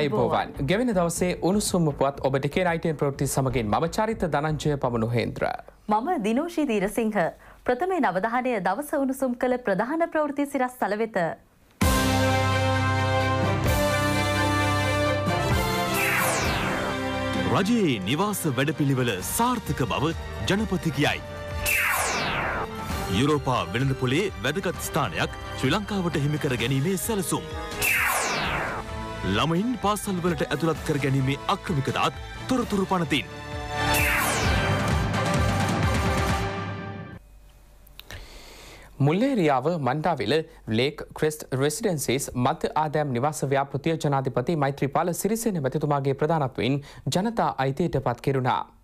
අයිබෝවන් ගෙවෙන දවසේ උණුසුම්ම පුවත් ඔබට කෙනයිටෙන් ප්‍රෘති සමගින් ම චරිත දනංචය පමණු හේන්ද්‍ර. මම දිනෝෂී දීරසිංහ ප්‍රථමේ නවධානය දවස උණුසුම් කළ ප්‍රධාන ප්‍රවෘති සිරස් සලවෙත. රජයේ නිවාස වැඩපිළිවල සාර්ථක බව ජනපති කියයි. යුරෝපා වෙළඳපොලේ වැදගත් ස්ථානයක් ශ්‍රී ලංකාවට හිමිකර ගැනීමේ සැලසුම්. ළමයින් පාසල්වලට ඇතුළත් කර ගැනීමේ අක්‍රමිකතාත් තොරතුරු පනතින්. මුල්ලේරියාව මණ්ඩාවිල ලේක් ක්‍රෙස්ට් රෙසිඩන්සිස් මත ආදෑම් නිවාස ව්‍යාපෘතිය ජනාධිපති මෛත්‍රීපාල සිරිසෙන මැතිතුමාගේ ප්‍රධානත්වයෙන් ජනතා අයිතියට පත් කෙරුණා.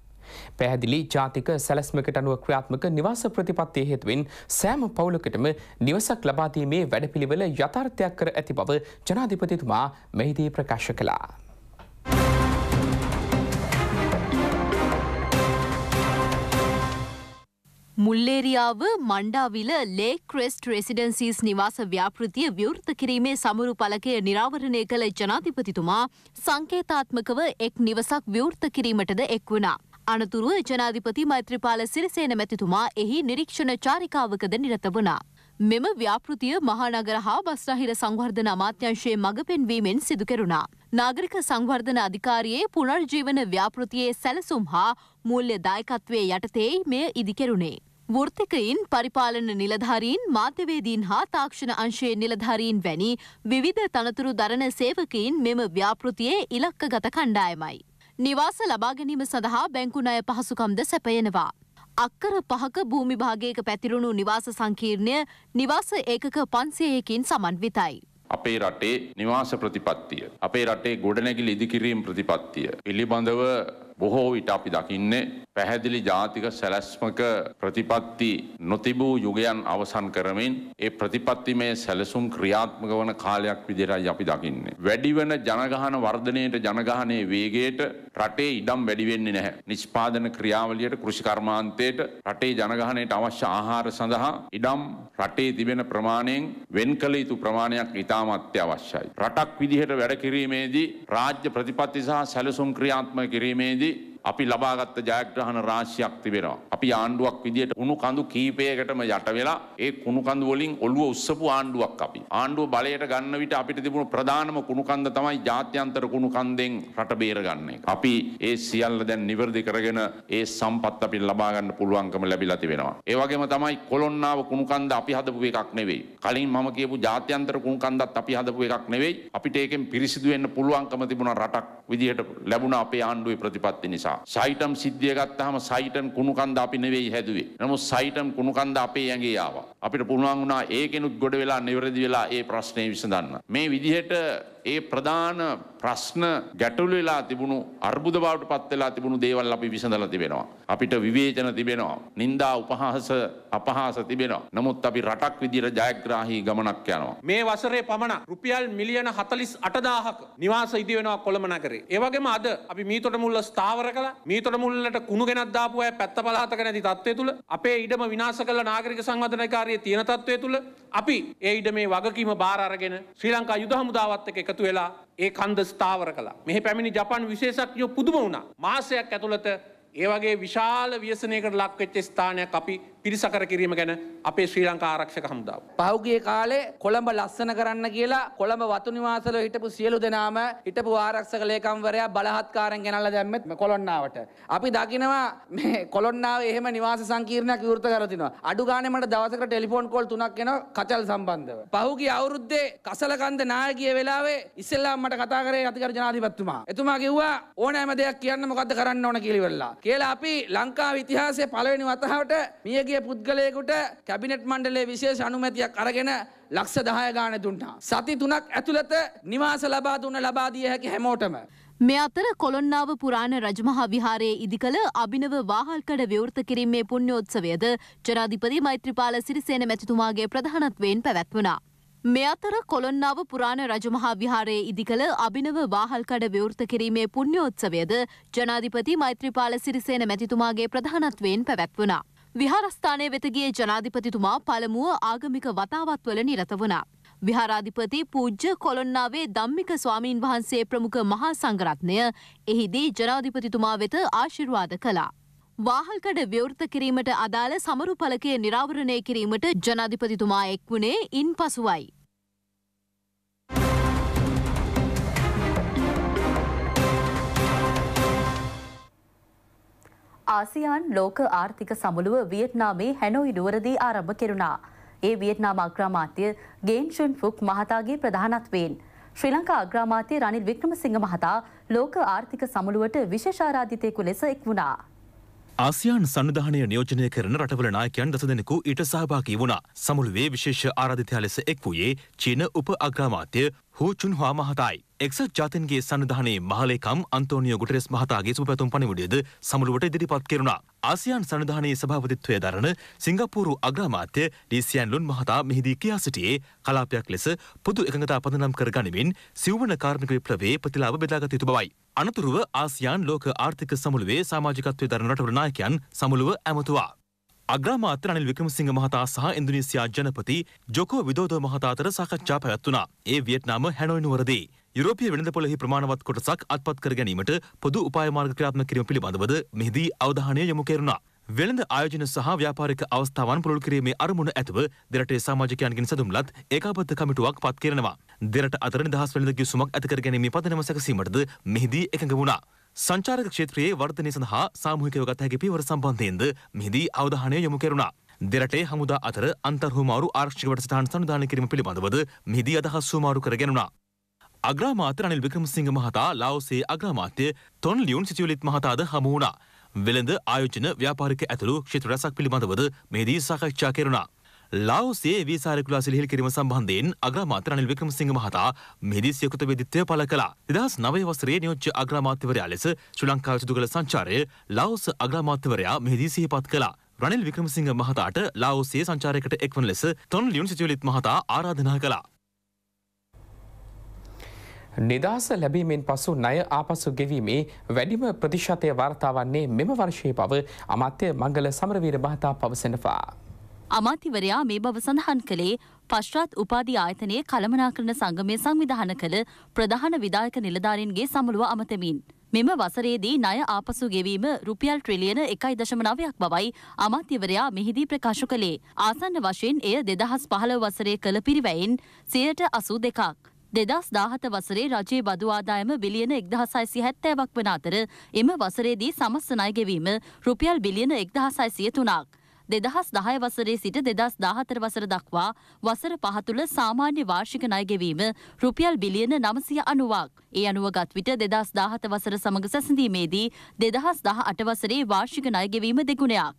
පැහැදිලි ජාතික සැලස්මකට අනුව ක්‍රියාත්මක නිවාස ප්‍රතිපත්තිය හේතුවෙන් සෑම පවුලකටම නිවසක් ලබාදීමේ වැඩපිළිවෙල යථාර්ථයක් කර ඇති බව ජනාධිපතිතුමා මෙහිදී ප්‍රකාශ කළා. මුල්ලේරියාව මණ්ඩාවිල ලේක් ක්‍රෙස්ට් රෙසිඩන්සිස් නිවාස ව්‍යාපෘතිය විවෘත කිරීමේ සමරු පලකය නිරාවරණය කළ ජනාධිපතිතුමා සංකේතාත්මකව එක් නිවසක් විවෘත කිරීමටද එක් වුණා. අනතුරුව ජනාධිපති මෛත්‍රපාල සිරිසේන මැතිතුමා එහි නිරීක්ෂණ චාරිකාවකද නිරත වනා. මෙම ව්‍යාපෘතිය මහානගර හා බස්රහිර සංවර්ධන අමාත්‍යංශයේ මඟ පෙන්වීමෙන් සිදු කෙරුණා. නාගරික සංවර්ධන අධිකාරියේ පුනර්ජීවන ව්‍යාපෘතියේ සැලසුම් හා මූල්‍ය දායකත්වයේ යටතේ මෙය ඉදිකෙරුණේ. වෘත්තිකයින් පරිපාලන නිලධාරීන් මාධ්‍යවේදීන් හා තාක්ෂණ අංශයේ නිලධාරීන් වැනි විවිධ තනතුරු දරණ සේවකයින් මෙම ව්‍යාපෘතියේ ඉලක්කගත කණ්ඩායමයි. නිවාස ලබා ගැනීම සඳහා බැංකු ණය පහසුකම්ද සැපයෙනවා. අක්කර පහක භූමිභාගයක පැතිරුණු නිවාස සංකීර්ණය නිවාස ඒකක 500කින් සමන්විතයි. අපේ රටේ නිවාස ප්‍රතිපත්තිය අපේ රටේ ගොඩනැගිලි ඉදිකිරීම ප්‍රතිපත්තිය පිළිබඳව බොහෝ විට අපි දකින්නේ පැහැදිලි ජාතික සැලැස්මක ප්‍රතිපත්ති නොතිබූ යුගයන් අවසන් කරමින් ඒ ප්‍රතිපත්තිමේ සැලසුම් ක්‍රියාත්මක වන කාලයක් විදිහටයි අපි දකින්නේ. වැඩි වෙන ජනගහන වර්ධනයේට ජනගහනයේ වේගයට රටේ ඉඩම් වැඩි වෙන්නේ නැහැ. නිෂ්පාදන ක්‍රියාවලියට කෘෂිකර්මාන්තයට රටේ ජනගහනයට අවශ්‍ය ආහාර සඳහා ඉඩම් රටේ තිබෙන ප්‍රමාණයෙන් වෙන් කළ යුතු ප්‍රමාණයක් ඉතාම අත්‍යවශ්‍යයි. රටක් විදිහට වැඩ කිරීමේදී රාජ්‍ය ප්‍රතිපත්ති සහ සැලසුම් ක්‍රියාත්මක කිරීමේදී අපි ලබාගත්ත ජයග්‍රහණ රාශියක් තිබෙනවා. අපි ආණ්ඩුවක් විදියට උණු කඳු කීපයකටම යට වෙලා ඒ කුණු කඳු වලින් ඔළුව උස්සපු ආණ්ඩුවක් අපි. ආණ්ඩුව බලයට ගන්න විට අපිට තිබුණු ප්‍රධානම කුණු කන්ද තමයි ජාත්‍යන්තර කුණු කන්දෙන් රට බේර ගන්න එක. අපි ඒ සියල්ල දැන් නිවැරදි කරගෙන ඒ සම්පත් අපි ලබා ගන්න පුළුවන්කම ලැබිලා තිබෙනවා. ඒ වගේම තමයි කොළොන්නාව කුණු කන්ද අපි හදපු එකක් නෙවෙයි. කලින් මම කියපු ජාත්‍යන්තර කුණු කන්දත් අපි හදපු එකක් නෙවෙයි. අපිට ඒකෙන් පිරිසිදු වෙන්න පුළුවන්කම තිබුණා රටක් විදිහට ලැබුණ අපේ ආණ්ඩුවේ ප්‍රතිපත්ති නිසා. නිසා. සයිටම් සිද්ධිය ගත්තාම සයිටම් කුණුකන්ද අපි නෙවෙයි හැදුවේ. නමුත් සයිටම් කුණුකන්ද අපේ ඇඟේ ආවා. අපිට පුළුවන් වුණා ඒකෙනුත් ගොඩ වෙලා නිවැරදි වෙලා ඒ ප්‍රශ්නේ විසඳන්න. මේ විදිහට ඒ ප්‍රධාන ප්‍රශ්න ගැටළු වෙලා තිබුණු අර්බුද බවට පත් වෙලා තිබුණු දේවල් අපි විසඳලා තිබෙනවා. අපිට විවේචන තිබෙනවා. නින්දා උපහාස අපහාස තිබෙනවා. නමුත් අපි රටක් විදිහට ජයග්‍රාහී ගමනක් යනවා. මේ වසරේ පමණක් රුපියල් මිලියන 48000ක නිවාස ඉදි වෙනවා කොළඹ නගරේ. ඒ වගේම අද අපි මීතොට මුල්ල ස්ථාවර කළ දාලා මීතර මුල්ලට කුණු ගෙනත් දාපු අය පැත්ත පළාතක නැති තත්ත්වය තුළ අපේ ඉඩම විනාශ කළ නාගරික සංවර්ධනකාරයේ තියෙන තත්ත්වය තුළ අපි ඒ ඉඩමේ වගකීම බාර අරගෙන ශ්‍රී ලංකා යුද හමුදාවත් එක්ක එකතු වෙලා ඒ කන්ද ස්ථාවර කළා. මෙහි පැමිණි ජපාන් විශේෂඥයෝ පුදුම වුණා. මාසයක් ඇතුළත ඒ වගේ විශාල ව්‍යසනයකට ලක් වෙච්ච ස්ථානයක් අපි පිරිසකර කිරීම ගැන අපේ ශ්‍රී ලංකා ආරක්ෂක හමුදාව. පහුගිය කාලේ කොළඹ ලස්සන කරන්න කියලා කොළඹ වතු නිවාසවල හිටපු සියලු දෙනාම හිටපු ආරක්ෂක ලේකම්වරයා බලහත්කාරයෙන් ගෙනල්ලා දැම්මෙත් කොළොන්නාවට. අපි දකිනවා මේ කොළොන්නාව එහෙම නිවාස සංකීර්ණයක් විවෘත කරලා තිනවා. අඩු ගානේ මට දවසකට ටෙලිෆෝන් කෝල් තුනක් එනවා කචල් සම්බන්ධව. පහුගිය අවුරුද්දේ කසලකන්ද නායකය වෙලාවේ ඉස්සෙල්ලාම මට කතා කරේ අධිකාර ජනාධිපතිතුමා. එතුමා කිව්වා ඕනෑම දෙයක් කියන්න මොකද්ද කරන්න ඕන කියලා ඉවරලා. කියලා අපි ලංකාවේ ඉතිහාසයේ පළවෙනි වතාවට මියගිය ගිය පුද්ගලයෙකුට කැබිනට් මණ්ඩලේ විශේෂ අනුමැතියක් අරගෙන ලක්ෂ 10 ගාණ දුන්නා. සති 3ක් ඇතුළත නිවාස ලබා දුන්න ලබා දිය හැකි හැමෝටම. මේ අතර කොළොන්නාව පුරාණ රජමහා විහාරයේ ඉදිකළ අභිනව වාහල්කඩ විවෘත කිරීමේ පුණ්‍යෝත්සවයද ජනාධිපති මෛත්‍රීපාල සිරිසේන මැතිතුමාගේ ප්‍රධානත්වයෙන් පැවැත්වුණා. මේ අතර කොළොන්නාව පුරාණ රජමහා විහාරයේ ඉදිකළ අභිනව වාහල්කඩ විවෘත කිරීමේ පුණ්‍යෝත්සවයද ජනාධිපති මෛත්‍රීපාල සිරිසේන මැතිතුමාගේ ප්‍රධානත්වයෙන් පැවැත්වුණා. විහාරස්ථානය වෙතගේ ජනාධිපතිතුමා පළමුුව ආගමික වතාවත්වල නිරත වනා. විහාරාධිපති පූජ්ජ කොළොන්නාවේ දම්මික ස්වාමීන් වහන්සේ ප්‍රමුඛ මහා සංගරත්නය එහිදී ජනාධිපතිතුමා වෙත ආශිර්වාද කලා. වාහල්කඩ ව්‍යවෘත කිරීමට අදාළ සමරු පලකය නිරාවරණය කිරීමට ජනාධිපතිතුමා එක් වුණේ ඉන් පසුවයි. ආසියාන් ලෝක ආර්ථික සමුළුව වියට්නාමේ හැනොයි නුවරදී ආරම්භ කෙරුණා. ඒ වියට්නාම අග්‍රාමාත්‍ය ගේන් ෂුන් ෆුක් මහතාගේ ප්‍රධානත්වයෙන්. ශ්‍රී ලංකා අග්‍රාමාත්‍ය රනිල් වික්‍රමසිංහ මහතා ලෝක ආර්ථික සමුළුවට විශේෂාරාධිතයෙකු ලෙස එක් වුණා. ආසියාන් සන්ධානය නියෝජනය කරන රටවල නායකයන් දස දෙනෙකු ඊට සහභාගී වුණා. සමුළුවේ විශේෂ ආරාධිතයා ලෙස එක් වූයේ චීන උප අග්‍රාමාත්‍ය හෝචුන් හවා මහතායි. එක්සත් ජාතින්ගේ සනිධානයේ මහලේකම් අන්තෝනියෝ ගුටෙස් මහතාගේ සුපැතුම් පණිවුඩයද සමුළුවට ඉදිරිපත් කෙරුණා. ආසියාන් සනිධානයේ සභාපතිත්වය දරන සිංගප්පූරු අග්‍රාමාත්‍ය ඩීසියන් ලුන් මහතා මෙහිදී කියා සිටියේ කලාපයක් ලෙස පොදු එකඟතා පදනම් කර ගනිමින් සිව්වන කාර්මික විප්ලවයේ ප්‍රතිලාභ බෙදාගත යුතු බවයි. අනතුරුව ආසියාන් ලෝක ආර්ථික සමුළුවේ සමාජිකත්වය දරන රටවල නායකයන් සමුළුව ඇමතුවා. අග්‍රාමාත්‍ය අනිල් වික්‍රමසිංහ මහතා සහ ඉන්දුනීසියා ජනපති ජොකෝ විදෝදෝ මහතා අතර සාකච්ඡා පැවැත්වුණා. ඒ වියට්නාම හැනොයි නුවරදී. යුරෝපීය වෙළඳ පොළෙහි ප්‍රමාණවත් කොටසක් අත්පත් කර ගැනීමට පොදු උපාය මාර්ග ක්‍රියාත්මක කිරීම පිළිබඳවද මෙහිදී අවධානය යොමු කෙරුණා. වෙළඳ ආයෝජන සහ ව්‍යාපාරික අවස්ථාවන් පුළුල් කිරීමේ අරමුණ ඇතුව දෙරටේ සමාජිකයන්ගෙන් සඳුම්ලත් ඒකාබද්ධ කමිටුවක් පත් කරනවා. දෙරට අතර නිදහස් වෙළඳ කිවිසුමක් ඇති කර ගැනීමේ පදනම සැකසීමටද මෙහිදී එකඟ වුණා. සංචාරක ක්ෂේත්‍රයේ වර්ධනය සඳහා සාමූහිකව ගත හැකි පියවර සම්බන්ධයෙන්ද මෙහිදී අවධානය යොමු කෙරුණා. දෙරටේ හමුදා අතර අන්තර්හුමාරු ආරක්ෂක වැඩසටහන් සංවිධානය කිරීම පිළිබඳවද මෙහිදී අදහස් සුමාරු කර ගැනුණා. අග්‍රාමාත්‍ය රනිල් වික්‍රමසිංහ මහතා ලා오스ේ අග්‍රාමාත්‍ය තොන් ලියුන් සිචුලිත් මහතාද හමු වුණා. වෙළඳ ආයෝජන ව්‍යාපාරික ඇතුළු ක්ෂේත්‍ර රැසක් පිළිබඳවද මෙහිදී සාකච්ඡා කෙරුණා. ලාවසේ වීසාරකුලා සිලිහිල් කිරීම සම්බන්ධයෙන් අග්‍රාමාත්‍ය රනිල් වික්‍රමසිංහ මහතා මෙහිදී සියකෘත වේදිත්වය පළ කළා. 2009 වසරේ නියෝජ්‍ය අග්‍රාමාත්‍යවරයා ලෙස ශ්‍රී ලංකාවට සිදු කළ සංචාරය ලාවස අග්‍රාමාත්‍යවරයා මෙහිදී සිහිපත් කළා. රනිල් වික්‍රමසිංහ මහතාට ලාවසේ සංචාරයකට එක්වන ලෙස තොන් ලියුන් සිතුවිලිත් මහතා ආරාධනා කළා. නිදහස ලැබීමෙන් පසු ණය ආපසු ගෙවීමේ වැඩිම ප්‍රතිශතය වාර්තා වන්නේ මෙම වර්ෂයේ පව අමාත්‍ය මංගල සමරවීර මහතා පවසනවා. අමාතිවරයා මේ බව සඳහන් කළේ පශ්චාත් උපාධි ආයතනයේ කළමනාකරණ සංගමය සංවිධාන කළ ප්‍රධාන විදායක නිලධාරීන්ගේ සමුළුව අමතමින්. මෙම වසරේදී ණය ආපසු ගෙවීම රුපියල් ට්‍රිලියන 1.9ක් බවයි අමාත්‍යවරයා මෙහිදී ප්‍රකාශ කළේ. ආසන්න වශයෙන් එය 2015 වසරේ කළ පිරිවැයින් 82%ක්. 2017 වසරේ රජයේ බදු ආදායම බිලියන 1670ක් වන අතර එම වසරේදී සමස්ත ණය ගෙවීම රුපියල් බිලියන 1603ක්. දෙදහස් දහය වසරේ සිට දෙදස් දාහතර වසර දක්වා වසර පහතුළ සාමාන්‍ය වාර්ෂික නයගෙවීම රුපියල් බිලියන නමසිය අනුවක්. ඒ අනුව ගත්විට දෙදස් දාහත වසර සමඟ සැසඳීමේදී දෙදහස් දහ අටවසරේ වාර්ෂික නයගෙවීම දෙගුණයක්.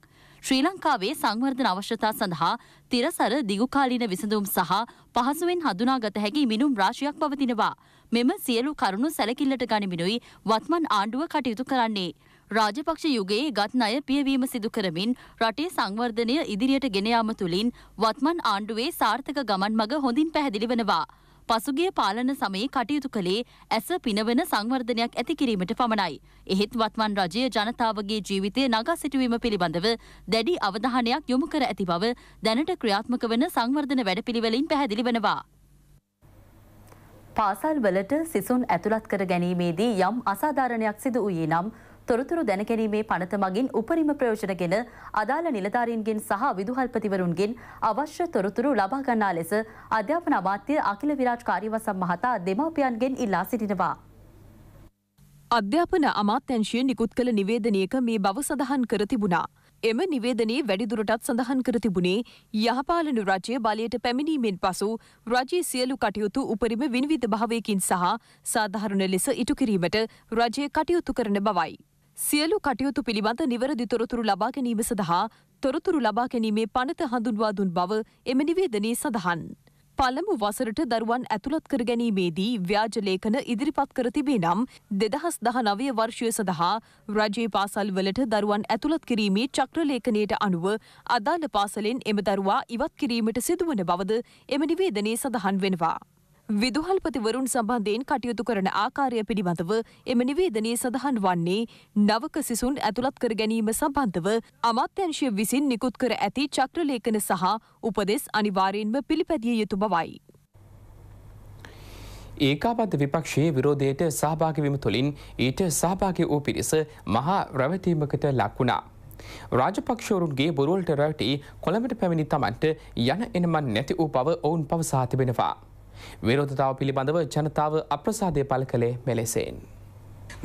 ශ්‍රී ලංකාවේ සංවර්ධන අවශ්‍යතා සඳහා තිරසර දිගුකාලීන විසඳුම් සහ පහසුවෙන් හඳුනාගත හැකි මිනුම් රාශියක් පවතිනවා. මෙම සියලු කරුණු සැලකිල්ලට ගනිමිනුයි වත්මන් ආණ්ඩුව කටයුතු කරන්නේ. රාජපක්ෂ යුගයේ ගත් ණය පියවීම සිදු කරමින් රටේ සංවර්ධනය ඉදිරියට ගෙන යාම තුලින් වත්මන් ආණ්ඩුවේ සාර්ථක ගමන් මඟ හොඳින් පැහැදිලි වෙනවා. පසුගිය පාලන සමයේ කටයුතු කළේ ඇස පිනවන සංවර්ධනයක් ඇති කිරීමට පමණයි. එහෙත් වත්මන් රජය ජනතාවගේ ජීවිතය නගා සිටුවීම පිළිබඳව දැඩි අවධානයක් යොමු කර ඇති බව දැනට ක්‍රියාත්මක වන සංවර්ධන වැඩපිළිවෙලින් පැහැදිලි වනවා. පාසල්වලට සිසුන් ඇතුළත් කර ගැනීමේදී යම් අසාධාරණයක් සිදු වූයේ නම් තොරතුරු දැනගැනීමේ පනත මගින් උපරිම ප්‍රයෝජනගෙන අදාළ නිලධාරීන්ගෙන් සහ විදුහල්පතිවරුන්ගෙන් අවශ්‍ය තොරතුරු ලබා ගන්නා ලෙස අධ්‍යාපන අමාත්‍ය අකිල විරාජ් කාරිවසම් මහතා දෙමාපියන්ගෙන් ඉල්ලා සිටිනවා. අධ්‍යාපන අමාත්‍යංශය නිකුත් කළ නිවේදනයක මේ බව සඳහන් කර තිබුණා. එම නිවේදනයේ වැඩිදුරටත් සඳහන් කර තිබුණේ යහපාලන රජය බලයට පැමිණීමෙන් පසු රජයේ සියලු කටයුතු උපරිම විනිවිධ භාවයකින් සහ සාධාරණ ලෙස ඉටු කිරීමට රජය කටයුතු කරන බවයි. සියලු කටයුතු පිළිබඳ නිවැරදි තොරතුරු ලබා ගැනීම සඳහා තොරතුරු ලබා ගැනීමේ පනත හඳුන්වා දුන් බව එම නිවේදනයේ සඳහන්. පළමු වසරට දරුවන් ඇතුළත් කර ගැනීමේදී ව්‍යාජ ලේඛන ඉදිරිපත් කර තිබේ නම් දෙදහස් දහ නවය වර්ෂය සඳහා රජයේ පාසල් වලට දරුවන් ඇතුළත් කිරීමේ චක්‍රලේඛනයට අනුව අදාළ පාසලෙන් එම දරුවා ඉවත් කිරීමට සිදුවන බවද එම නිවේදනයේ සඳහන් වෙනවා. විදුහල්පතිවරුන් සම්බන්ධයෙන් කටයුතු කරන ආකාරය පිළිබඳව එම නිවේදනයේ සඳහන් වන්නේ නවක සිසුන් ඇතුළත් කර ගැනීම සම්බන්ධව අමාත්‍යංශය විසින් නිකුත් කර ඇති චක්‍රලේඛන සහ උපදෙස් අනිවාර්යෙන්ම පිළිපැදිය යුතු බවයි. ඒකාබද්ධ විපක්ෂයේ විරෝධයට සහභාගිවීම තුළින් ඊට සහභාගි වූ පිරිස මහා රැවටීමකට ලක්වුණා. රාජපක්ෂවරුන්ගේ බොරුවලට රැවටී කොළඹට පැමිණි තමන්ට යන එනමන් නැති වූ බව ඔවුන් පවසා තිබෙනවා. විරෝධතාව පිළිබඳව ජනතාව අප්‍රසාධය පල කළේ මෙලෙසෙන්.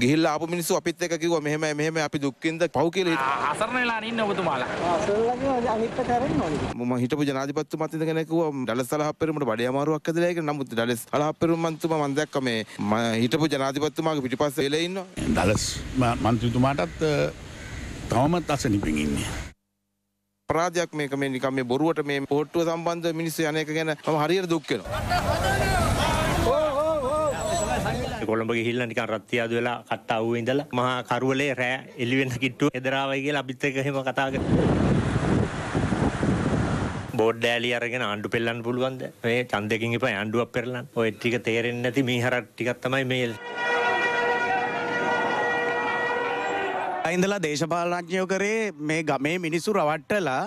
ගිහිල්ල අප මිනිස්සු අපිත් එක කිව මෙහම මෙහම අපි දුක්කින්ද පව් කියල අසරනලා ඉන්න ඔබතුමාලා ම හිටපු ජනාධපත්තු මතිත කෙනෙකුව ඩල සලහපරමට බඩ අමාරුවක් දලයක නමුත් ඩලස් අලහපරුමන්තුම මන්දක්කම හිටපු ජනාධපත්තුමාගේ පිටිපස්ස එලඉන්න දලස් මන්තුතුමාටත් තවමත් අසනිපින් ඉන්නේ. අපරාධයක් මේක මේ නිකම් මේ බොරුවට මේ පොට්ටුව සම්බන්ධ මිනිස්සු යන එක ගැන මම හරියට දුක් වෙනවා. කොළඹ ගිහිල්ලා නිකන් රත්තියාදු වෙලා කට්ට අවුවේ ඉඳලා මහා කරවලේ රෑ එළි වෙන කිට්ටු එදරාවයි කියලා අපිත් එක්ක එහෙම කතා කරා බෝඩ් ඩෑලි අරගෙන ආණ්ඩු පෙල්ලන්න පුළුවන්ද මේ ඡන්දකින් ඉපයි ආණ්ඩුවක් පෙරලන්න ඔය ටික තේරෙන්නේ නැති මීහරක් ටිකක් තමයි මේ ඉඳලා දේශපාලනඥයෝ කරේ මේ ගමේ මිනිස්සු රවට්ටලා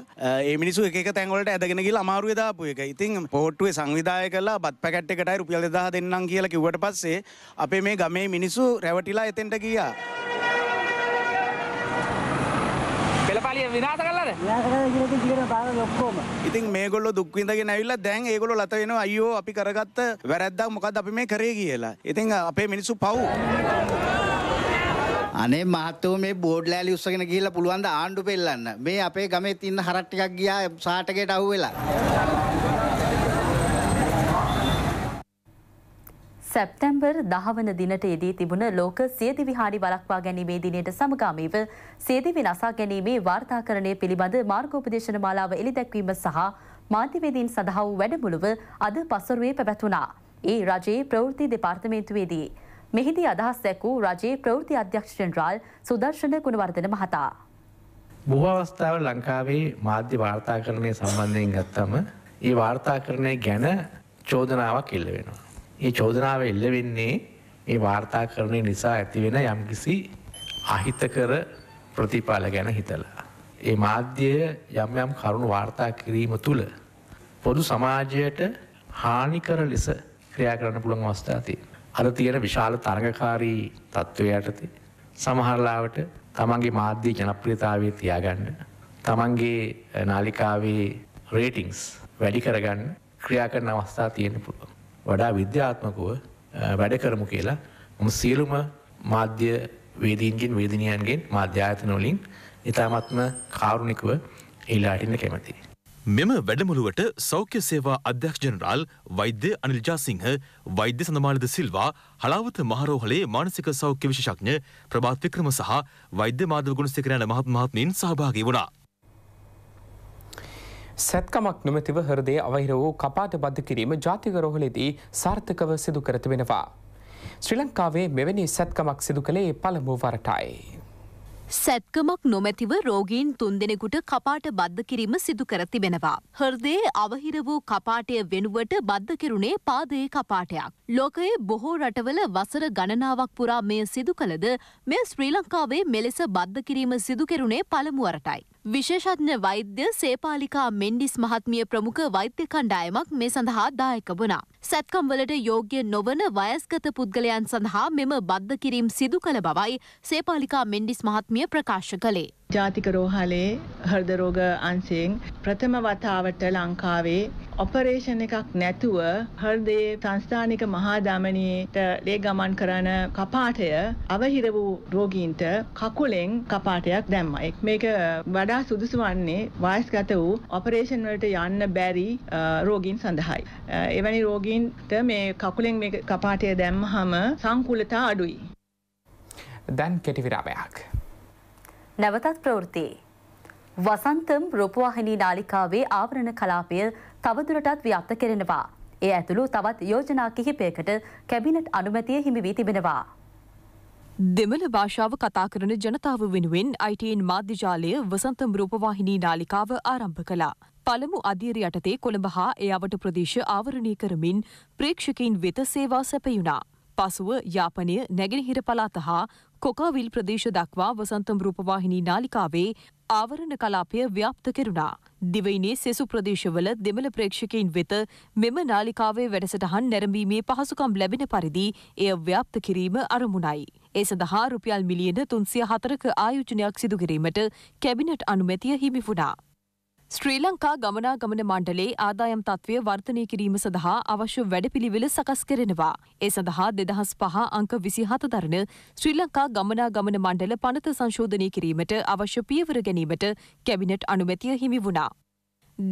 ඒ මිනිස්සු එක තැන්වලට ඇදගෙන ගිහලා අමාරුවේ දාපු එක. ඉතින් පොහොට්ටුවේ සංවිධායක කළා බත් පැකට් එකටයි රුපියල් 2000 දෙන්නම් කියලා කිව්වට පස්සේ අපේ මේ ගමේ මිනිස්සු රැවටිලා එතෙන්ට ගියා. පෙළපාලිය විනාශ කළාද? විනාශ කළා කියලා ඉතින් ටිකට බාන ඔක්කොම. ඉතින් මේගොල්ලෝ දුක් විඳගෙන ඇවිල්ලා දැන් ඒගොල්ලෝ ලත වෙනවා අයියෝ අපි කරගත්ත වැරැද්දක් මොකද්ද අපි මේ කරේ කියලා. ඉතින් අපේ මිනිස්සු පව්. අනේ මහත්තයෝ මේ බෝඩ් ලෑලි උස්සගෙන ගිහිල්ලා පුළුවන් ද ආණ්ඩු පෙල්ලන්න. මේ අපේ ගමේ තියෙන හරක් ටිකක් ගියා සාටකයට අහුවෙලා. සැප්තැම්බර් 10 වන දිනට යෙදී තිබුණ ලෝක සියදිවි හානි වළක්වා ගැනීමේ දිනයට සමගාමීව සියදිවි නසා ගැනීමේ වාර්තාකරණය පිළිබඳ මාර්ගෝපදේශන මාලාව එළිදැක්වීම සහ මාධ්‍යවේදීන් සඳහා වූ වැඩමුළුව අද පසුරුවේ පැවැතුණා. ඒ රජයේ ප්‍රවෘත්ති දෙපාර්තමේන්තුවේදී මෙහිදී අදහස් දැක්වූ රජයේ ප්‍රවෘති අධ්‍යක්ෂ ජෙනරාල් සුදර්ශන ගුණවර්ධන මහතා. බොහෝ අවස්ථාවල ලංකාවේ මාධ්‍ය වාර්තාකරණය සම්බන්ධයෙන් ගත්තම ඒ වාර්තාකරණය ගැන චෝදනාවක් එල්ල වෙනවා. ඒ චෝදනාව එල්ල වෙන්නේ ඒ වාර්තාකරණය නිසා ඇතිවෙන යම්කිසි අහිතකර ප්‍රතිඵල ගැන හිතලා. ඒ මාධ්‍ය යම් යම් කරුණු වාර්තා කිරීම තුළ පොදු සමාජයට හානිකර ලෙස ක්‍රියා කරන්න පුළුවන් අවස්ථා තියෙන. අර තියෙන විශාල තරඟකාරී තත්ත්වය යටතේ සමහරලාවට තමන්ගේ මාධ්‍ය ජනප්‍රියතාවය තියාගන්න තමන්ගේ නාලිකාවේ රේටිංස් වැඩි කරගන්න ක්‍රියා කරන අවස්ථා තියෙන පුළුවන් වඩා විද්‍යාත්මකව වැඩ කරමු කියලා මම සියලුම මාධ්‍ය වේදීන්ගෙන් වේදිනියන්ගෙන් මාධ්‍යායතන වලින් ඉතාමත්ම කාරුණිකව ඊලාට ඉන්න කැමතියි මෙම වැඩමුළුවට සෞඛ්‍ය සේවා අධ්‍යක්ෂ ජනරාල් වෛද්‍ය අනිල් ජාසිංහ වෛද්‍ය සඳමානද සිල්වා හලාවත මහරෝහලේ මානසික සෞඛ්‍ය විශෂඥ ප්‍රභාත් වික්‍රම සහ වෛද්‍ය මාධව ගුණසේකර යන මහත් මහත්මීන් සහභාගී වුණා. සැත්කමක් නොමැතිව හෘදේ අවහිර වූ කපාට බද්ධ කිරීම ජාතික රෝහලේදී සාර්ථකව සිදු කර තිබෙනවා. ශ්‍රී ලංකාවේ මෙවැනි සැත්කමක් සිදු කළේ පළමු වරටයි. සැත්කමක් නොමැතිව රෝගීන් තුන්දෙනෙකුට කපාට බද්ධ කිරීම සිදු කර තිබෙනවා. හර්දේ අවහිර වූ කපාටය වෙනුවට බද්ධ කෙරුණේ පාදයේ කපාටයක්. ලෝකයේ බොහෝ රටවල වසර ගණනාවක් පුරා මෙය සිදු කළද මෙය ශ්‍රී ලංකාවේ මෙලෙස බද්ධ කිරීම සිදු කෙරුණේ පළමුුවරටයි. විශේෂඥ වෛද්‍ය සේපාලිකා මෙන්ඩිස් මහත්මිය ප්‍රමුඛ වෛද්‍ය කණ්ඩායමක් මේ සඳහා දායක වුණා. සැත්කම්වලට යෝග්‍ය නොවන වයස්ගත පුද්ගලයන් සඳහා මෙම බද්ධ කිරීම් සිදු කළ බවයි සේපාලිකා මෙන්ඩිස් මහත්මිය ප්‍රකාශ කළේ. ජාතික රෝහලේ හෘද රෝග අංශයෙන් ප්‍රථම වතාවට ලංකාවේ ඔපරේෂන් එකක් නැතුව හෘදයේ සංස්ථානික මහා දමනියට ලේ ගමන් කරන කපාටය අවහිර වූ රෝගීන්ට කකුලෙන් කපාටයක් දැම්මයි. මේක වඩා සුදුසු වන්නේ වයස්ගත වූ ඔපරේෂන් වලට යන්න බැරි රෝගීන් සඳහායි. එවැනි රෝගීන්ට මේ කකුලෙන් මේ කපාටය දැම්මහම සංකූලතා අඩුයි. දැන් කෙටි විරාමයක්. නැවතත් ප්‍රවෘතියේ. වසන්තම් රූපවාහිනී නාලිකාවේ ආවරණ කලාපය තවදුරටත් ව්‍යප්ත කෙරෙනවා. ඒ ඇතුළු තවත් යෝජනා කිහිපයකට කැබිනට් අනුමැතිය හිමි වී තිබෙනවා. දෙමළ භාෂාව කතා කරන ජනතාව වෙනුවෙන් අයිටන් මාධ්‍යජාලය වසන්තම් රූපවාහිනී නාලිකාව ආරම්භ කළා. පළමු අධීර යටතේ කොළඹ හා එයාවට ප්‍රදේශ ආවරණය කරමින් ප්‍රේක්ෂකින් වෙත සේවා සැපයුණා. පසුව යාපනය නැගෙනහිර පලාත හා කොකාවිල් ප්‍රදේශ දක්වා වසන්තම් රූපවාහිනී නාලිකාවේ ආවරණ කලාපය ව්‍යාප්ත කෙරුණා. දිවයිනේ සෙසු ප්‍රදේශවල දෙමළ ප්‍රේක්ෂකයින් වෙත මෙම නාලිකාවේ වැඩසටහන් නැරඹීමේ පහසුකම් ලැබෙන පරිදි එය ව්‍යාප්ත කිරීම අරමුණයි. ඒ සඳහා රුපියල් මිලියන තුන්සිය හතරක ආයෝජනයක් සිදු කිරීමට කැබිනට් අනුමැතිය හිමි වුණා. ශ්‍රී ලංකා ගමනාගමන මණ්ඩලේ ආදායම් තත්ත්වය වර්ධනය කිරීම සඳහා අවශ්‍ය වැඩපිළිවෙල සකස් කරනවා. ඒ සඳහා දෙදහස් පහ අංක විසිහත දරන ශ්‍රී ලංකා ගමනාගමන මණ්ඩල පනත සංශෝධනය කිරීමට අවශ්‍ය පියවර ගැනීමට කැබිනට් අනුමැතිය හිමි වුණා.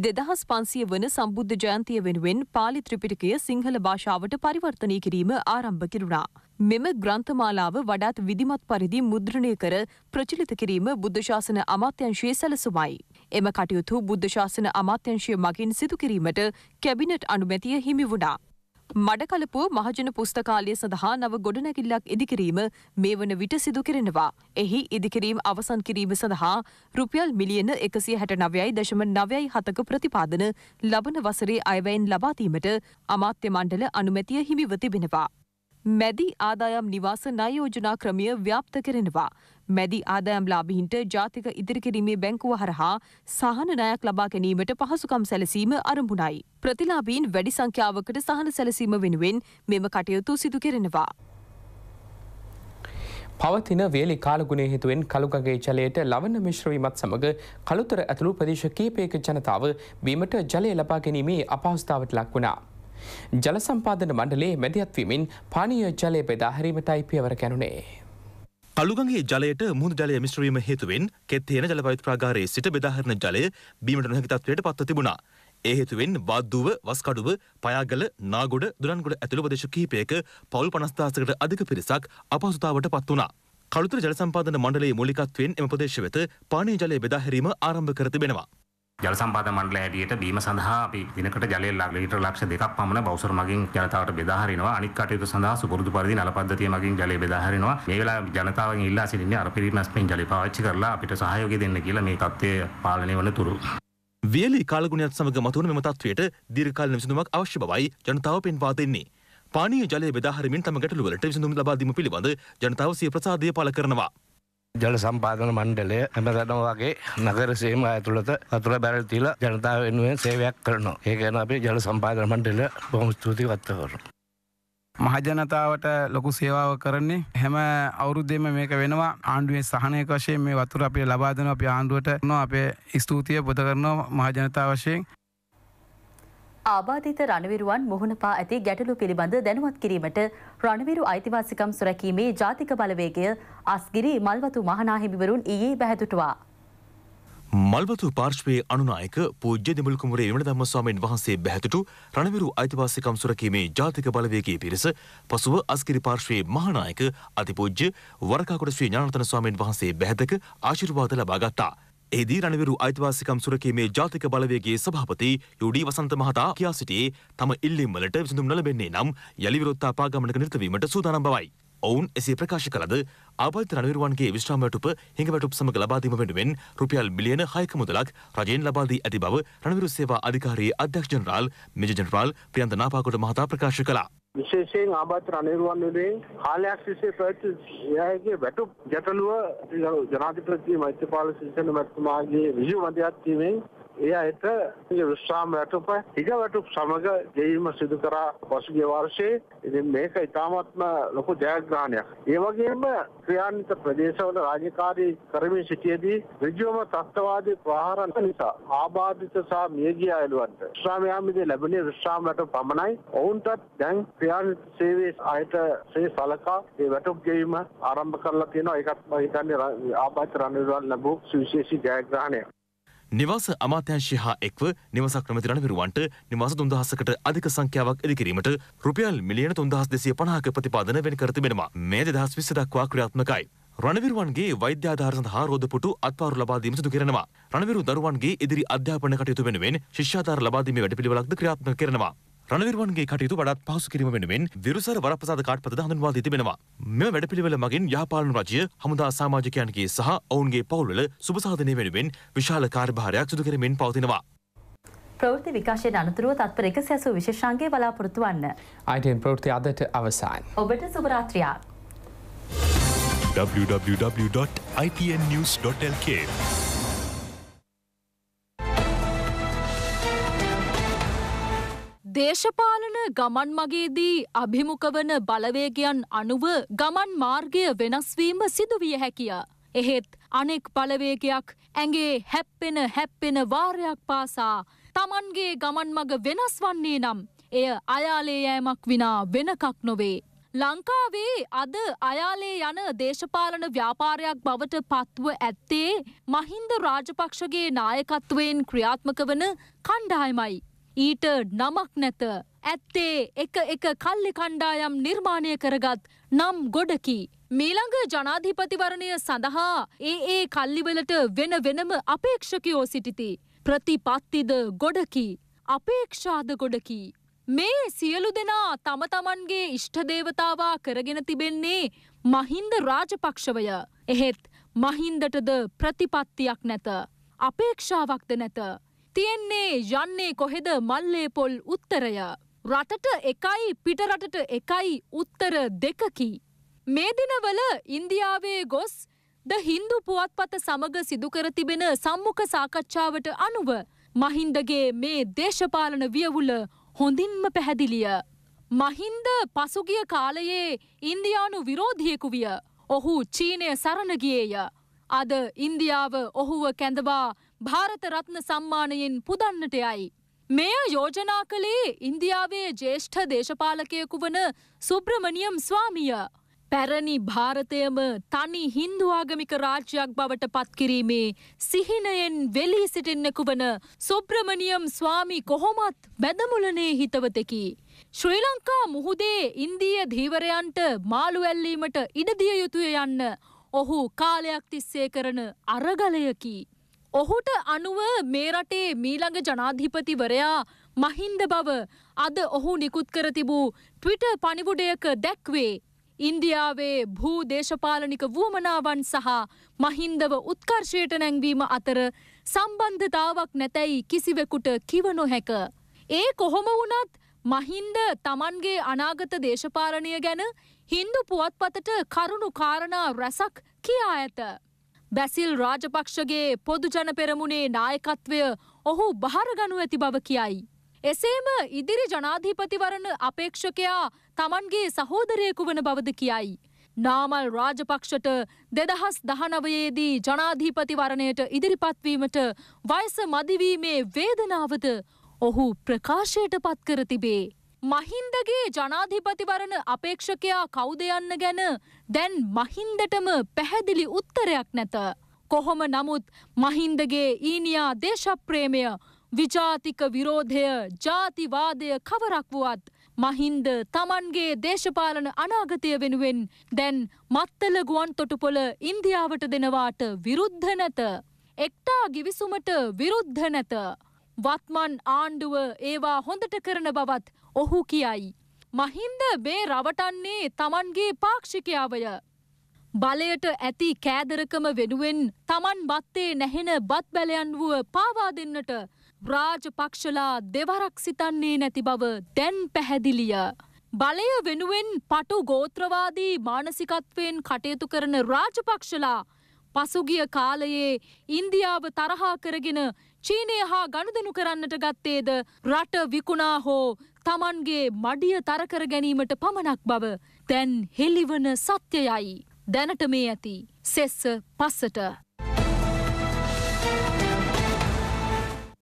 දෙදහස් පන්සිය වන සම්බුද්ධ ජයන්තිය වෙනුවෙන් පාලි ත්‍රිපිටකය සිංහල භාෂාවට පරිවර්තනය කිරීම ආරම්භ කිරුණා. මෙම ග්‍රන්ථමාලාව වඩාත් විධිමත් පරිදි මුද්‍රණය කර ප්‍රචලිත කිරීම බුද්ධශාසන අමාත්‍යංශයේ සැලසුමයි. එම කටයුතු බුද්ධශාසන අමාත්‍යංශය මගින් සිදු කිරීමට කැබිනට් අනුමැතිය හිමි වුණා. මඩකලපුව මහජන පුස්තකාලය සඳහා නව ගොඩනැගිල්ලක් ඉදිකිරීම මේ වන විට සිදු කරනවා. එහි ඉදිකිරීම් අවසන් කිරීම සඳහා රුපියල් මිලියන එකසිය හැට නවයයි දශම නවයයි හතක ප්‍රතිපාදන ලබන වසරේ අයවැයෙන් ලබාතීමට අමාත්‍ය මණ්ඩල අනුමැතිය හිමිව තිබෙනවා. මැදි ආදායම් නිවාස ණය යෝජනා ක්‍රමය ව්‍යාප්ත කරනවා. මැදි ආදායම් ලාභීන්ට ජාතික ඉදිරිකිරීමේ බැංකුව හරහා සහන ණයක් ලබා ගැනීමට පහසුකම් සැලසීම අරමුණයි. ප්‍රතිලාභීන් වැඩි සංඛ්‍යාවකට සහන සැලසීම වෙනුවෙන් මෙම කටයුතු සිදු කරනවා. පවතින වේලි කාලගුණේ හේතුවෙන් කළුගගේ ජලයට ලවණ මිශ්‍රවීමත් සමග කළුතර ඇතුළු ප්‍රදේශ කීපයක ජනතාව බීමට ජලය ලබා ගැනීමේ අපහසුතාවට ලක් වුණා. ජල සම්පාදන මණ්ඩලේ මැදිහත්වීමෙන් පානීය ජලය බෙදාහැරීමටයි පියවර කැනුනේ. ළුගගේ ජලයට මුහද ජලය මිශ්‍රීම හේතුවෙන් කෙත්තේන ජලපවිත් ප්‍රාගාරයේ සිට බෙදාහරණ ජලය බීමට නොහැකිතත්වයට පත්ව තිබුණා. ඒහෙතුවෙන් බද්දුව වස්කඩුව පයාගල නාගොඩ දුරන්ගොඩ ඇතුළු ප්‍රදේශ කිහිපයක පවුල් පනස්ථාසකට අධික පිරිසක් අපහසුතාවට පත් වුණා. කළුතර ජලසම්පාදන මණ්ඩලයේ මූලිකත්වයෙන් එම ප්‍රදේශ වෙත පානීය ජලය බෙදාහැරීම ආරම්භ කර තිබෙනවා. ජල සම්පාදන මණ්ඩලය හැටියට බීම සඳහා අපි දිනකට ජලය ලීටර ලක්ෂ දෙකක් පමණ බවුසර් මගින් ජනතාවට බෙදා හරිනවා. අනික් කටයුතු සඳහා සුපුරුදු පරිදි නල පද්ධතිය මගින් ජලය බෙදා හරිනවා. මේ වෙලාවේ ජනතාවගෙන් ඉල්ලා සිටින්නේ අර පිරිමැස්මෙන් ජලය පාවිච්චි කරලා අපිට සහයෝගය දෙන්න කියලා මේ තත්ත්වය පාලනය වන තුරු. වියලි කාලගුණයත් සමග මතුවන මෙම තත්ත්වයට දීර්ඝකාලීන විසඳුමක් අවශ්‍ය බවයි ජනතාව පෙන්වා දෙන්නේ. පානීය ජලය බෙදා හරිමින් තම ගැටලුවලට විසඳුම් ලබා දීම පිළිබඳ ජනතාව සිය ප්‍රසාදය පළ කරනවා. ජල සම්පාදන මණ්ඩලය හැමතැනම වගේ නගර සේම ඇතුළත වතුර බැරල් තියලා ජනතාව වෙනුවෙන් සේවයක් කරනවා. ඒ ගැන අපි ජල සම්පාදන මණ්ඩලය බොහොම ස්තුතියි වත්ත කරනවා. මහජනතාවට ලොකු සේවාව කරන්නේ හැම අවුරුද්දෙම මේක වෙනවා ආණ්ඩුවෙන් සහනයක වශයෙන් මේ වතුර අපේ ලබා දෙනවා අපි ආණ්ඩුවට නො අපේ ස්තුතිය පොත කරනවා මහජනතාව වශයෙන් ආබාධිත රණවිරුවන් මුහුණපා ඇති ගැටලු පිළිබඳ දැනුවත් කිරීමට රණවිරු අයිතිවාසිකම් සුරැකීමේ ජාතික බලවේගය අස්ගිරි මල්වතු මහනාහිමිවරුන් ඊයේ බැහැදුටුවා. මල්වතු පාර්ශ්වයේ අනුනායක පූජ්‍ය දෙමුල් කුමරේ විමලධම්ම ස්වාමීන් වහන්සේ බැහැතුටු රණවිරු අයිතිවාසිකම් සුරකීමේ ජාතික බලවේගයේ පිරිස පසුව අස්කිරි පාර්ශ්වයේ මහානායක අතිපූජ්‍ය වරකාගොඩ ශ්‍රී ඥානරතන ස්වාමීන් වහන්සේ බැහැදක ආශිර්වාද ලබා ගත්තා. එහිදී රණවිරු අයිතිවාසිකම් සුරකීමේ ජාතික බලවේගයේ සභාපති යුඩී වසන්ත මහතා කියා සිටියේ තම ඉල්ලීම් වලට විසඳුම් නොලැබෙන්නේ නම් යලි විරෝධතා පාගමනක නිරත වීමට සූදානම් බවයි. ඔවුන් එසේ ප්‍රකාශ කළද ආබාධිත රණවිරුවන්ගේ විශ්‍රාම වැටුප හිඟ වැටුප සමග ලබා දීම වෙනුවෙන් රුපියල් මිලියන 6ක මුදලක් රජයෙන් ලබා දී ඇති බව රණවිරු සේවා අධිකාරියේ අධ්‍යක්ෂ general major general Priyantha Napagoda මහතා ප්‍රකාශ කළා. विशेष जनाधिपति मैत्रिपाल शिवसेना मध्यमें विजु मध्य ඒ අයට මේ විශ්‍රාම වැටුප හිග වැටුප් සමග ගෙවීම සිදු කරා පසුගිය වර්ෂයේ ඉතින් මේක ඉතාමත්ම ලොකු ජයග්‍රහණයක්. ඒ වගේම ක්‍රියාන්විත ප්‍රදේශවල රාජකාරී කරමින් සිටියේදී ඍජුවම තත්ත්වවාදී ප්‍රහාර නිසා ආබාධිත සහ මියගිය අයලුවන්ට විශ්‍රාම යාමේදී ලැබුණේ විශ්‍රාම වැටුප පමණයි. ඔවුන්ටත් දැන් ක්‍රියාන්විත සේවයේ අයට සේ සලකා ඒ වැටුප් ගෙවීම ආරම්භ කරලා තියෙනවා. ඒකත් මම හිතන්නේ ආබාධිත රණවිරුවන් ලැබූ සුවිශේෂී ජයග්‍රහණයක්. නිවාස අමාත්‍යංශය හා එක්ව නිවසක් නැමැති රණවිරුවන්ට නිවාස තුන්දහසකට අධික සංඛ්‍යාවක් ඉදිකිරීමට රුපියල් මිලියන තුන්දහස් දෙසිය පණහක ප්‍රතිපාදන වෙන් කර තිබෙනවා. මේ දෙදහස් විස්ස දක්වා ක්‍රියාත්මකයි. රණවිරුවන්ගේ වෛද්‍යාධාර සඳහා රෝදපුටු අත්වාරු ලබා දීම සිදු කරනවා. රණවිරු දරුවන්ගේ ඉදිරි අධ්‍යාපන කටයුතු වෙනුවෙන් ශිෂ්‍යාධාර ලබා දීමේ වැඩපිළිවෙලක්ද ක්‍රියාත්මක කරනවා. රණවිරුවන්ගේ කටයුතු වඩාත් පහසු කිරීම වෙනුවෙන් විරුසර වරප්‍රසාද කාට්පතද හඳුන්වා දී තිබෙනවා. මෙම වැඩපිළිවෙල මගින් යහපාලන රජය හමුදා සමාජිකයන්ගේ සහ ඔවුන්ගේ පවුල්වල සුබ සාධනය වෙනුවෙන් විශාල කාර්යභාරයක් සිදු කරමින් පවතිනවා. ප්‍රවෘත්ති විකාශයට අනතුරුව තත්පර 180 විශේෂාංගයේ බලාපොරොත්තු වන්න. ITN ප්‍රවෘත්ති අදට අවසන්. ඔබට සුබ රාත්‍රියක්. www.itnnews.lk දේශපාලන ගමන් මගේදී අභිමුඛ වන බලවේගයන් අනුව ගමන් මාර්ගය වෙනස්වීම සිදුවිය හැකිය. එහෙත් අනෙක් බලවේගයක් ඇගේ හැප්පෙන හැප්පෙන වාරයක් පාසා තමන්ගේ ගමන් මග වෙනස් වන්නේ නම් එය අයාලේ යෑමක් විනා වෙනකක් නොවේ. ලංකාවේ අද අයාලේ යන දේශපාලන ව්‍යාපාරයක් බවට පත්ව ඇත්තේ මහින්ද රාජපක්ෂගේ නායකත්වයෙන් ක්‍රියාත්මක වන කණ්ඩායමයි. ඊට නමක් නැත ඇත්තේ එක එක කල්ලි කණ්ඩායම් නිර්මාණය කරගත් නම් ගොඩකි. මීළඟ ජනාධිපතිවරණය සඳහා ඒ ඒ කල්ලිවලට වෙන වෙනම අපේක්ෂකයෝ සිටිති. ප්‍රතිපත්තිද ගොඩකි. අපේක්ෂාද ගොඩකි. මේ සියලු දෙනා තම තමන්ගේ ඉෂ්ඨදේවතාවා කරගෙන තිබෙන්නේ මහින්ද රාජපක්ෂවය. එහෙත් මහින්දටද ප්‍රතිපත්තියක් නැත. අපේක්ෂාවක්ද නැත. තියෙන්නේ යන්නේ කොහෙද මල්ලේ පොල් උත්තරය. රටට එකයි පිටරටට එකයි උත්තර දෙකකි. මේ දිනවල ඉන්දියාවේ ගොස් ද හින්දු පුවත්පත සමග සිදුකර තිබෙන සම්මුඛ සාකච්ඡාවට අනුව මහින්දගේ මේ දේශපාලන වියවුල හොඳින්ම පැහැදිලිය. මහින්ද පසුගිය කාලයේ ඉන්දියානු විරෝධියෙකු විය. ඔහු චීනය සරණගියේය. අද ඉන්දියාව ඔහුව කැඳවා භාරත රත්න සම්මානයෙන් පුදන්නට යයි. මෙය යෝජනා කළේ ඉන්දියාවේ ජේෂ්ඨ දේශපාලකයෙකු වන සුබ්‍රමණියම් ස්වාමිය. පැරණි භාරතයම තනි හින්දු ආගමික රාජ්‍යයක් බවට පත්කිරීමේ සිහිනයෙන් වෙලී සිටින්නෙකු වන සුබ්‍රමණියම් ස්වාමි කොහොමත් බැදමුලනේ හිතවතෙකි. ශ්‍රී ලංකා මුහුදේ ඉන්දීය ධීවරයන්ට මාළු ඇල්ලීමට ඉඩදිය යුතුය යන්න ඔහු කාලයක් තිස්සේ කරන අරගලයකි. ඔහුට අනුව මේ රටේ මීළඟ ජනාධිපතිවරයා මහින්ද බව අද ඔහු නිකුත් කර තිබූ ට්විට පනිවුඩයක දැක්වේ. ඉන්දියාවේ භූ දේශපාලනික වුවමනාවන් සහ මහින්දව උත්කර්ෂයට නැංවීම අතර සම්බන්ධතාවක් නැතැයි කිසිවෙකුට කිව නොහැක. ඒ කොහොම වුණත් මහින්ද තමන්ගේ අනාගත දේශපාලනය ගැන හින්දු පුවත්පතට කරුණු කාරණා රැසක් කියා ඇත. බැසිල් රාජපක්ෂගේ පොදුජන පෙරමුණේ නායකත්වය ඔහු බහරගනු ඇති බව කියයි. එසේම ඉදිරි ජනාධීපතිවරණ අපේක්ෂකයා තමන්ගේ සහෝදරයෙකු වන බවද කියයි. නාමල් රාජපක්ෂට දෙදහස් දහනවයේදී ජනාධීපතිවරණයට ඉදිරිපත්වීමට වයස මදිවීමේ වේදනාවද ඔහු ප්‍රකාශයට පත්කර තිබේ. මහින්දගේ ජනාධිපතිවරණ අපේක්ෂකයා කවුද යන්න ගැන දැන් මහින්දටම පැහැදිලි උත්තරයක් නැත. කොහොම නමුත් මහින්දගේ ඊනියා දේශප්‍රේමය විජාතික විරෝධය ජාතිවාදය කවරක් වුවත් මහින්ද තමන්ගේ දේශපාලන අනාගතය වෙනුවෙන් දැන් මත්තල ගුවන් තොටුපොළ ඉන්දියාවට දෙනවාට විරුද්ධ නැත. එක්ටා ගිවිසුමට විරුද්ධ නැත. වත්මන් ආණ්ඩුව ඒවා හොඳට කරන බවත් ඔහු කියයි. මහින්ද මේ රවටන්නේ තමන්ගේ පාක්ෂිකයාවය. බලයට ඇති කෑදරකම වෙනුවෙන් තමන් බත්තේ නැහෙන බත් බැලයන් වුව පාවා දෙන්නට රාජපක්ෂලා දෙවරක් සිතන්නේ නැති බව දැන් පැහැදිලිය. බලය වෙනුවෙන් පටු ගෝත්‍රවාදී මානසිකත්වයෙන් කටයුතු කරන රාජපක්ෂලා පසුගිය කාලයේ ඉන්දියාව තරහා කරගෙන චීනය හා ගණුදනු කරන්නට ගත්තේද රට විකුණා හෝ තමන්ගේ මඩිය තරකර ගැනීමට පමණක් බව දැන් හෙලිවන සත්‍යයයි දැනට මේ ඇති සෙස්ස පස්සට